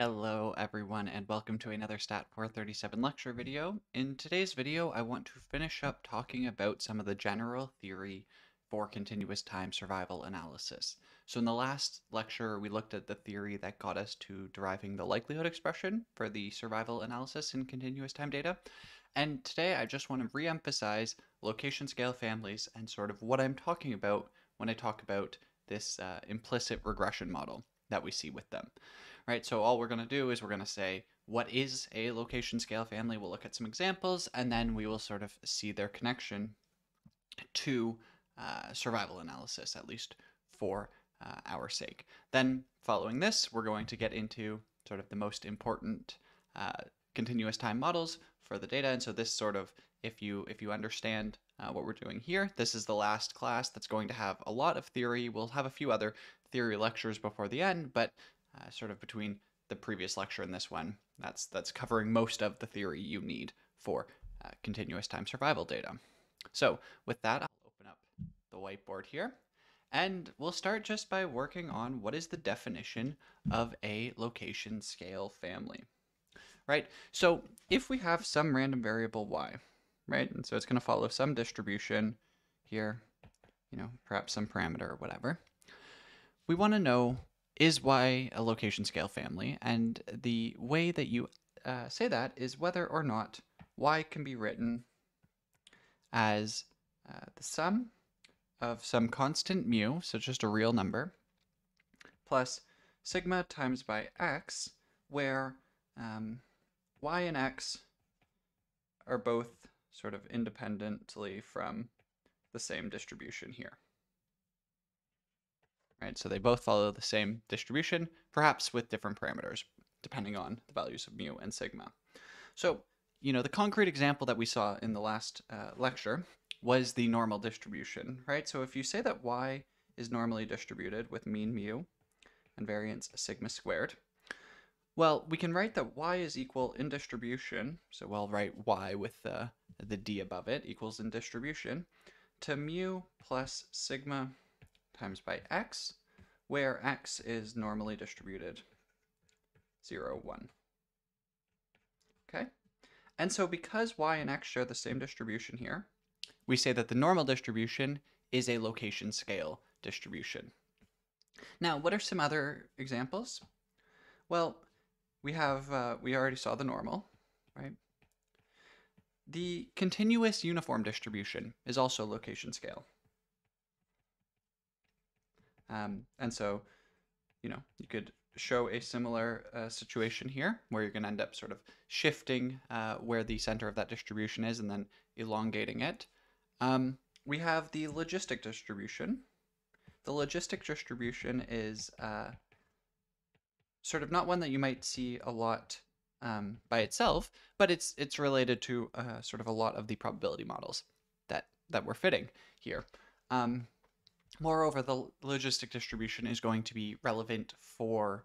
Hello everyone and welcome to another STAT 437 lecture video. In today's video I want to finish up talking about some of the general theory for continuous time survival analysis. So in the last lecture we looked at the theory that got us to deriving the likelihood expression for the survival analysis in continuous time data. And today I just want to re-emphasize location scale families and sort of what I'm talking about when I talk about this uh, implicit regression model that we see with them right? So all we're going to do is we're going to say, what is a location scale family? We'll look at some examples, and then we will sort of see their connection to uh, survival analysis, at least for uh, our sake. Then following this, we're going to get into sort of the most important uh, continuous time models for the data. And so this sort of, if you if you understand uh, what we're doing here, this is the last class that's going to have a lot of theory. We'll have a few other theory lectures before the end, but uh, sort of between the previous lecture and this one. That's, that's covering most of the theory you need for uh, continuous time survival data. So with that, I'll open up the whiteboard here. And we'll start just by working on what is the definition of a location scale family, right? So if we have some random variable y, right? And so it's going to follow some distribution here, you know, perhaps some parameter or whatever. We want to know is why a location scale family. And the way that you uh, say that is whether or not y can be written as uh, the sum of some constant mu, so just a real number, plus sigma times by x, where um, y and x are both sort of independently from the same distribution here right? So they both follow the same distribution, perhaps with different parameters, depending on the values of mu and sigma. So, you know, the concrete example that we saw in the last uh, lecture was the normal distribution, right? So if you say that y is normally distributed with mean mu and variance sigma squared, well, we can write that y is equal in distribution, so we'll write y with the, the d above it, equals in distribution, to mu plus sigma times by x, where x is normally distributed 0, 1. Okay? And so because y and x share the same distribution here, we say that the normal distribution is a location scale distribution. Now, what are some other examples? Well, we have, uh, we already saw the normal, right? The continuous uniform distribution is also location scale. Um, and so, you know, you could show a similar uh, situation here where you're going to end up sort of shifting uh, where the center of that distribution is and then elongating it. Um, we have the logistic distribution. The logistic distribution is uh, sort of not one that you might see a lot um, by itself, but it's it's related to uh, sort of a lot of the probability models that that we're fitting here. Um, Moreover, the logistic distribution is going to be relevant for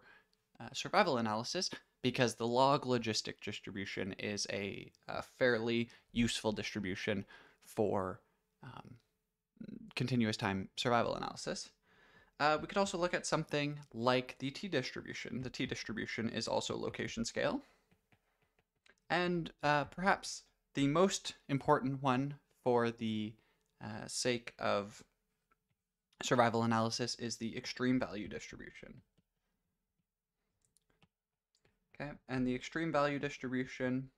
uh, survival analysis because the log logistic distribution is a, a fairly useful distribution for um, continuous time survival analysis. Uh, we could also look at something like the t-distribution. The t-distribution is also location scale. And uh, perhaps the most important one for the uh, sake of survival analysis is the extreme value distribution. Okay, and the extreme value distribution,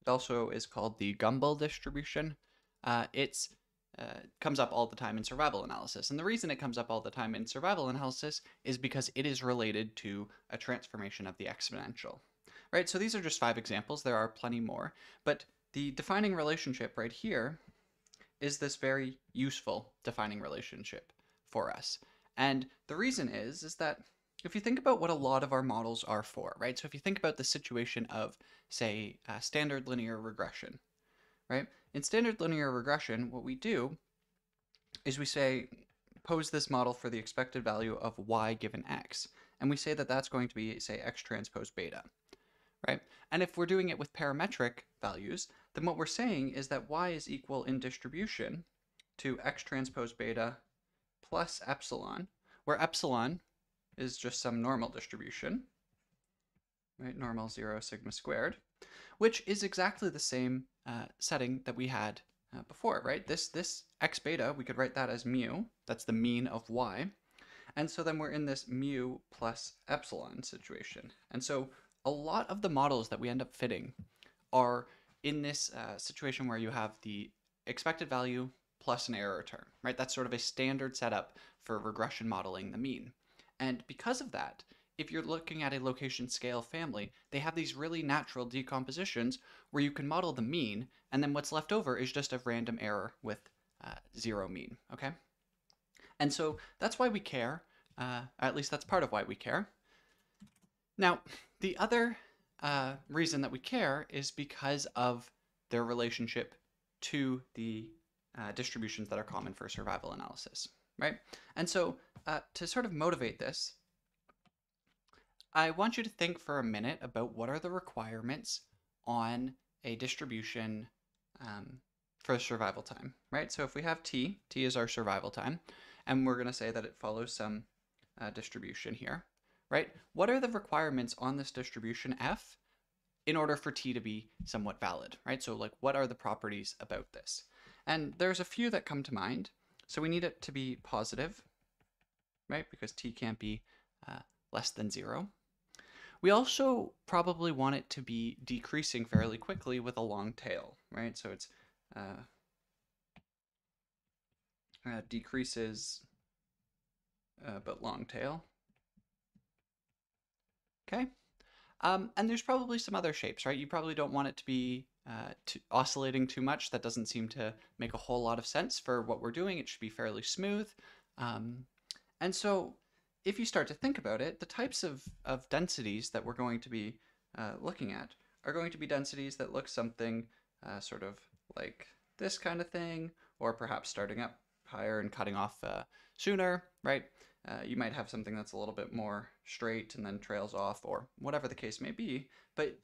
it also is called the Gumbel distribution. Uh, it's uh, comes up all the time in survival analysis. And the reason it comes up all the time in survival analysis is because it is related to a transformation of the exponential. Right, so these are just five examples. There are plenty more. But the defining relationship right here is this very useful defining relationship for us. And the reason is, is that if you think about what a lot of our models are for, right? So if you think about the situation of, say, uh, standard linear regression, right? In standard linear regression, what we do is we say, pose this model for the expected value of y given x. And we say that that's going to be, say, x transpose beta, right? And if we're doing it with parametric values, then what we're saying is that y is equal in distribution to x transpose beta plus epsilon, where epsilon is just some normal distribution, right? Normal zero sigma squared, which is exactly the same uh, setting that we had uh, before, right? This, this x beta, we could write that as mu, that's the mean of y. And so then we're in this mu plus epsilon situation. And so a lot of the models that we end up fitting are in this uh, situation where you have the expected value plus an error term, right? That's sort of a standard setup for regression modeling the mean. And because of that, if you're looking at a location scale family, they have these really natural decompositions where you can model the mean, and then what's left over is just a random error with uh, zero mean, okay? And so that's why we care, uh, at least that's part of why we care. Now, the other uh, reason that we care is because of their relationship to the uh, distributions that are common for survival analysis, right? And so uh, to sort of motivate this, I want you to think for a minute about what are the requirements on a distribution um, for survival time, right? So if we have t, t is our survival time, and we're going to say that it follows some uh, distribution here, right? What are the requirements on this distribution f in order for t to be somewhat valid, right? So like what are the properties about this? And there's a few that come to mind. So we need it to be positive, right? Because t can't be uh, less than zero. We also probably want it to be decreasing fairly quickly with a long tail, right? So it's uh, uh, decreases uh, but long tail. Okay. Um, and there's probably some other shapes, right? You probably don't want it to be uh, to oscillating too much. That doesn't seem to make a whole lot of sense for what we're doing. It should be fairly smooth. Um, and so if you start to think about it, the types of, of densities that we're going to be uh, looking at are going to be densities that look something uh, sort of like this kind of thing, or perhaps starting up higher and cutting off uh, sooner, right? Uh, you might have something that's a little bit more straight and then trails off or whatever the case may be, but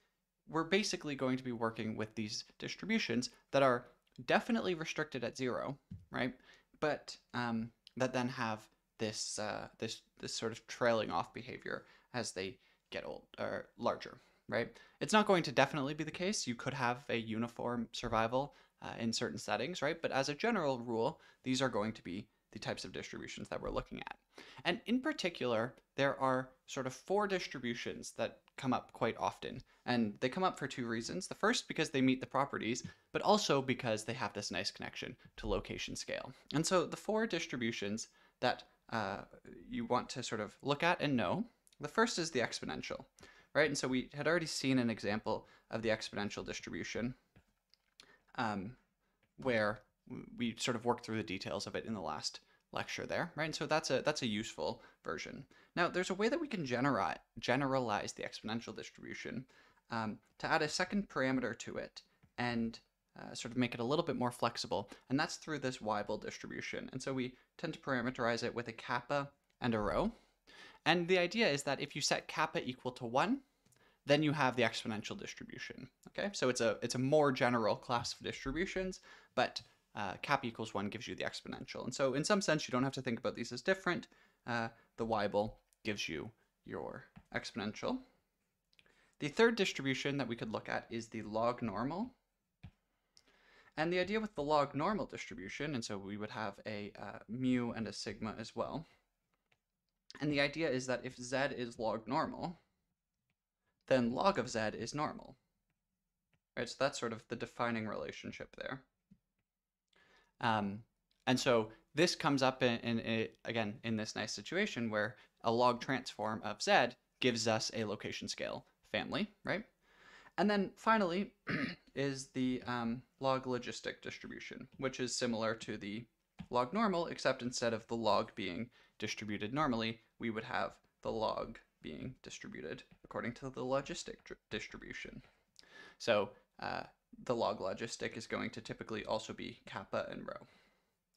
we're basically going to be working with these distributions that are definitely restricted at zero, right? But um, that then have this uh, this this sort of trailing off behavior as they get old or larger, right? It's not going to definitely be the case. You could have a uniform survival uh, in certain settings, right? But as a general rule, these are going to be the types of distributions that we're looking at. And in particular, there are sort of four distributions that come up quite often. And they come up for two reasons. The first, because they meet the properties, but also because they have this nice connection to location scale. And so the four distributions that uh, you want to sort of look at and know, the first is the exponential, right? And so we had already seen an example of the exponential distribution um, where we sort of worked through the details of it in the last lecture there, right? And so that's a that's a useful version. Now there's a way that we can generate generalize the exponential distribution um, to add a second parameter to it and uh, sort of make it a little bit more flexible, and that's through this Weibull distribution. And so we tend to parameterize it with a kappa and a rho. And the idea is that if you set kappa equal to 1, then you have the exponential distribution. Okay, so it's a it's a more general class of distributions, but uh, cap equals 1 gives you the exponential. And so in some sense, you don't have to think about these as different. Uh, the Weibull gives you your exponential. The third distribution that we could look at is the log normal. And the idea with the log normal distribution, and so we would have a uh, mu and a sigma as well. And the idea is that if z is log normal, then log of z is normal. Right, so that's sort of the defining relationship there. Um, and so this comes up in, in, in, again in this nice situation where a log transform of z gives us a location scale family, right? And then finally is the um, log logistic distribution, which is similar to the log normal, except instead of the log being distributed normally, we would have the log being distributed according to the logistic distribution. So uh, the log logistic is going to typically also be kappa and rho.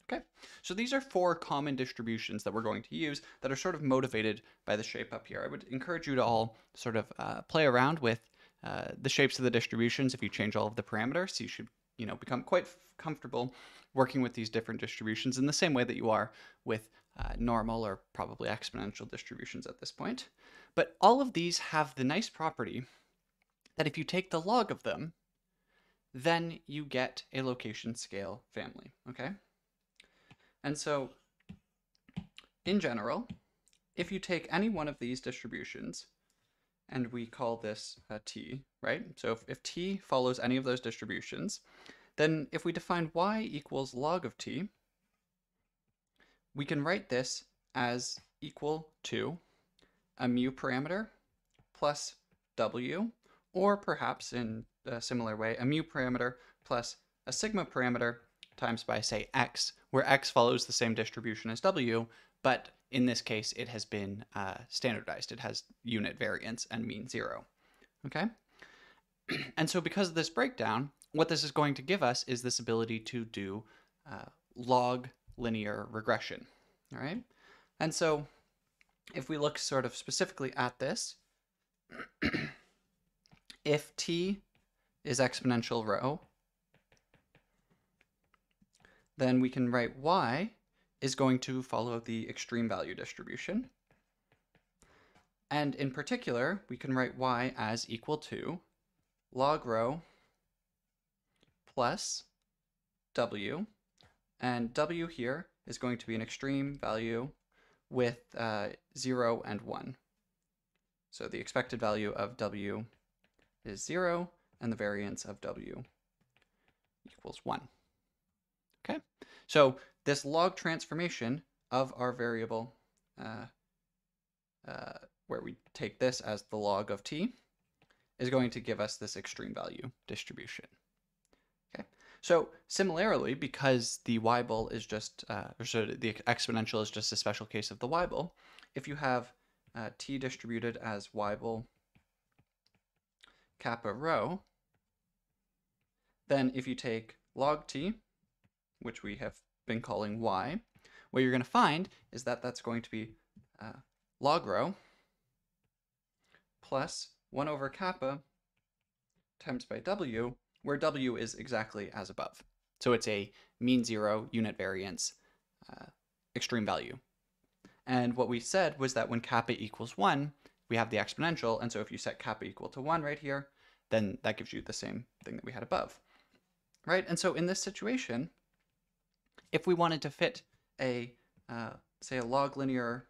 Okay, so these are four common distributions that we're going to use that are sort of motivated by the shape up here. I would encourage you to all sort of uh, play around with uh, the shapes of the distributions. If you change all of the parameters, so you should you know become quite comfortable working with these different distributions in the same way that you are with uh, normal or probably exponential distributions at this point. But all of these have the nice property that if you take the log of them, then you get a location scale family, okay? And so, in general, if you take any one of these distributions, and we call this uh, t, right? So if, if t follows any of those distributions, then if we define y equals log of t, we can write this as equal to a mu parameter plus w, or perhaps in a similar way, a mu parameter plus a sigma parameter times by, say, x, where x follows the same distribution as w, but in this case, it has been uh, standardized. It has unit variance and mean zero, okay? and so because of this breakdown, what this is going to give us is this ability to do uh, log linear regression, all right? And so if we look sort of specifically at this, if t is exponential rho, then we can write y is going to follow the extreme value distribution. And in particular, we can write y as equal to log rho plus w, and w here is going to be an extreme value with uh, 0 and 1. So the expected value of w is 0, and the variance of W equals 1. Okay, so this log transformation of our variable, uh, uh, where we take this as the log of t, is going to give us this extreme value distribution. Okay, so similarly, because the y-bull is just, uh, or so the exponential is just a special case of the y-bull, if you have uh, t distributed as y-bull kappa rho, then if you take log t, which we have been calling y, what you're going to find is that that's going to be uh, log rho plus 1 over kappa times by w, where w is exactly as above. So it's a mean zero unit variance uh, extreme value. And what we said was that when kappa equals 1, we have the exponential. And so if you set kappa equal to 1 right here, then that gives you the same thing that we had above, right? And so in this situation, if we wanted to fit a, uh, say, a log linear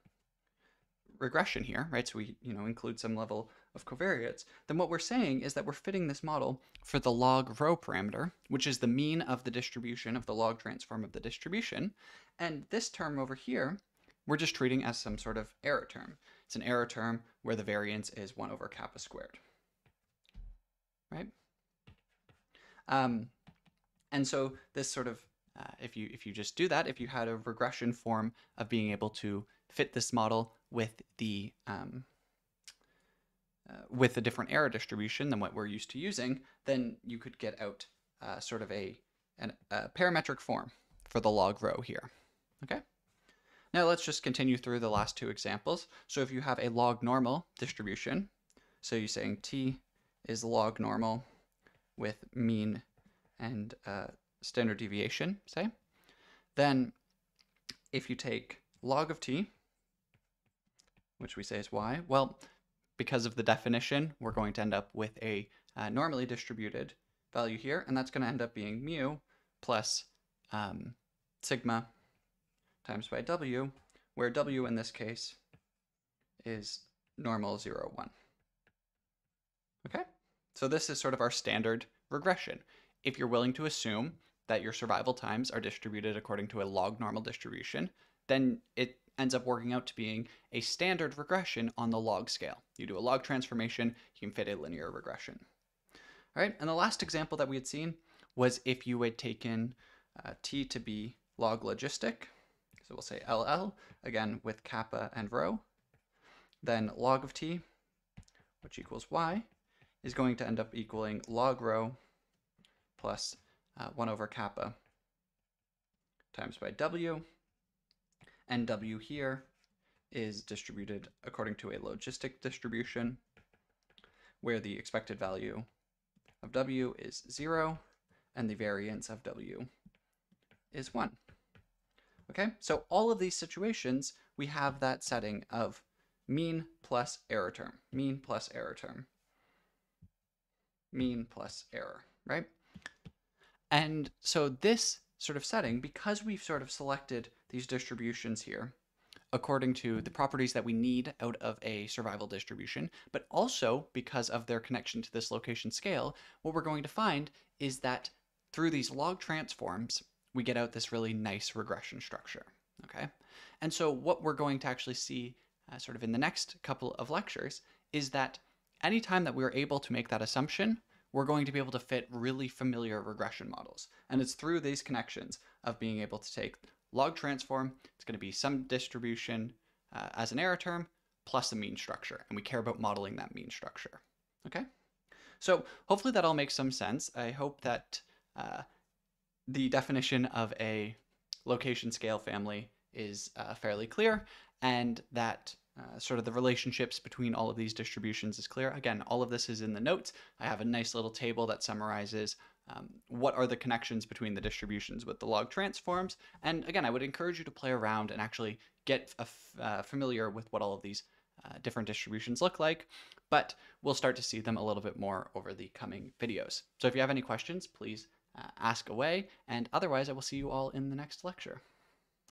regression here, right? So we, you know, include some level of covariates, then what we're saying is that we're fitting this model for the log rho parameter, which is the mean of the distribution of the log transform of the distribution. And this term over here, we're just treating as some sort of error term. It's an error term where the variance is 1 over kappa squared, right? Um, and so this sort of, uh, if, you, if you just do that, if you had a regression form of being able to fit this model with the, um, uh, with a different error distribution than what we're used to using, then you could get out uh, sort of a, an, a parametric form for the log row here, okay? Now let's just continue through the last two examples. So if you have a log normal distribution, so you're saying t is log normal with mean and uh, standard deviation, say, then if you take log of t, which we say is y, well, because of the definition, we're going to end up with a uh, normally distributed value here, and that's going to end up being mu plus um, sigma times by w, where w in this case is normal 0, 1. Okay? So this is sort of our standard regression. If you're willing to assume that your survival times are distributed according to a log normal distribution, then it ends up working out to being a standard regression on the log scale. You do a log transformation, you can fit a linear regression. All right, and the last example that we had seen was if you had taken uh, t to be log logistic, so we'll say LL, again with kappa and rho. Then log of t, which equals y, is going to end up equaling log rho plus, uh, 1 over kappa times by w. And w here is distributed according to a logistic distribution where the expected value of w is 0 and the variance of w is 1. Okay, so all of these situations, we have that setting of mean plus error term, mean plus error term, mean plus error, right? And so this sort of setting, because we've sort of selected these distributions here, according to the properties that we need out of a survival distribution, but also because of their connection to this location scale, what we're going to find is that through these log transforms, we get out this really nice regression structure. Okay, and so what we're going to actually see uh, sort of in the next couple of lectures is that anytime that we're able to make that assumption, we're going to be able to fit really familiar regression models. And it's through these connections of being able to take log transform, it's going to be some distribution uh, as an error term, plus a mean structure. And we care about modeling that mean structure. Okay? So hopefully that all makes some sense. I hope that uh, the definition of a location scale family is uh, fairly clear and that uh, sort of the relationships between all of these distributions is clear. Again, all of this is in the notes. I have a nice little table that summarizes um, what are the connections between the distributions with the log transforms. And again, I would encourage you to play around and actually get uh, familiar with what all of these uh, different distributions look like, but we'll start to see them a little bit more over the coming videos. So if you have any questions, please uh, ask away, and otherwise I will see you all in the next lecture.